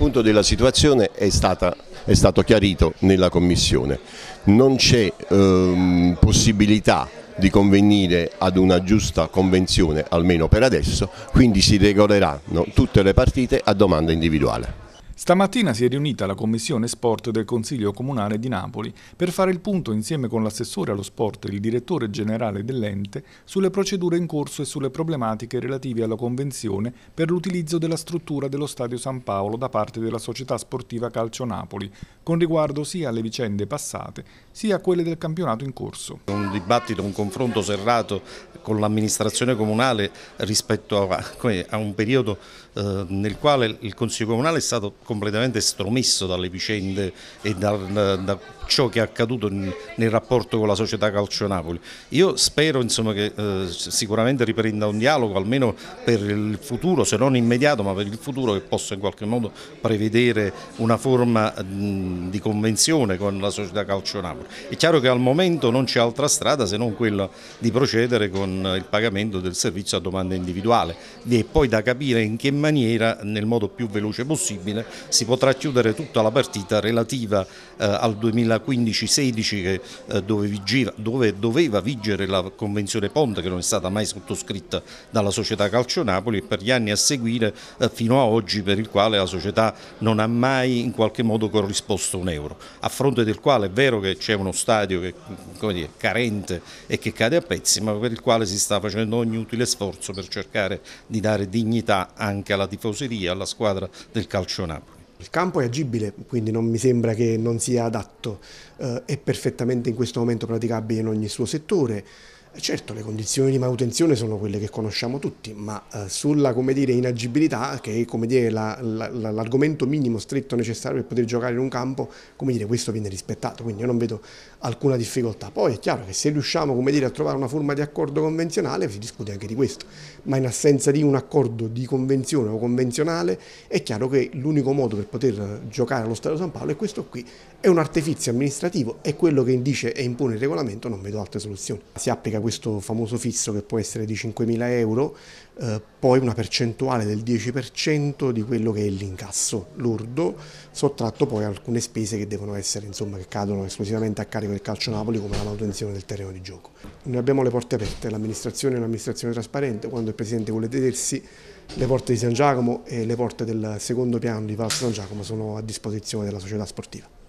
punto della situazione è, stata, è stato chiarito nella Commissione. Non c'è ehm, possibilità di convenire ad una giusta convenzione, almeno per adesso, quindi si regoleranno tutte le partite a domanda individuale. Stamattina si è riunita la Commissione Sport del Consiglio Comunale di Napoli per fare il punto insieme con l'assessore allo sport e il direttore generale dell'ente sulle procedure in corso e sulle problematiche relative alla convenzione per l'utilizzo della struttura dello Stadio San Paolo da parte della società sportiva Calcio Napoli, con riguardo sia alle vicende passate sia a quelle del campionato in corso. Un dibattito, un confronto serrato con l'amministrazione comunale rispetto a, un periodo eh, nel quale il Consiglio Comunale è stato completamente stromesso dalle vicende e da, da, da ciò che è accaduto in, nel rapporto con la società Calcio Napoli. Io spero insomma, che eh, sicuramente riprenda un dialogo almeno per il futuro, se non immediato, ma per il futuro che possa in qualche modo prevedere una forma mh, di convenzione con la società Calcio Napoli. È chiaro che al momento non c'è altra strada se non quella di procedere con il pagamento del servizio a domanda individuale. Vi è poi da capire in che maniera, nel modo più veloce possibile, si potrà chiudere tutta la partita relativa eh, al 2015-16 eh, dove, dove, doveva vigere la convenzione Ponte che non è stata mai sottoscritta dalla società Calcio Napoli e per gli anni a seguire eh, fino a oggi per il quale la società non ha mai in qualche modo corrisposto un euro, a fronte del quale è vero che c'è uno stadio che dire, è carente e che cade a pezzi ma per il quale si sta facendo ogni utile sforzo per cercare di dare dignità anche alla tifoseria, alla squadra del Calcio Napoli. Il campo è agibile, quindi non mi sembra che non sia adatto, eh, è perfettamente in questo momento praticabile in ogni suo settore. Eh, certo, le condizioni di manutenzione sono quelle che conosciamo tutti, ma eh, sulla dire, inagibilità, che è l'argomento la, la, minimo stretto necessario per poter giocare in un campo, dire, questo viene rispettato, quindi io non vedo alcuna difficoltà. Poi è chiaro che se riusciamo dire, a trovare una forma di accordo convenzionale si discute anche di questo, ma in assenza di un accordo di convenzione o convenzionale è chiaro che l'unico modo per poter giocare allo Stato San Paolo è questo qui, è un artefizio amministrativo, è quello che dice e impone il regolamento, non vedo altre soluzioni. Si applica questo famoso fisso che può essere di 5.000 euro, eh, poi una percentuale del 10% di quello che è l'incasso lordo, sottratto poi alcune spese che devono essere, insomma, che cadono esclusivamente a carico del calcio Napoli come la manutenzione del terreno di gioco. Noi abbiamo le porte aperte, l'amministrazione è un'amministrazione trasparente, quando il Presidente vuole vedersi le porte di San Giacomo e le porte del secondo piano di Palazzo San Giacomo sono a disposizione della società sportiva.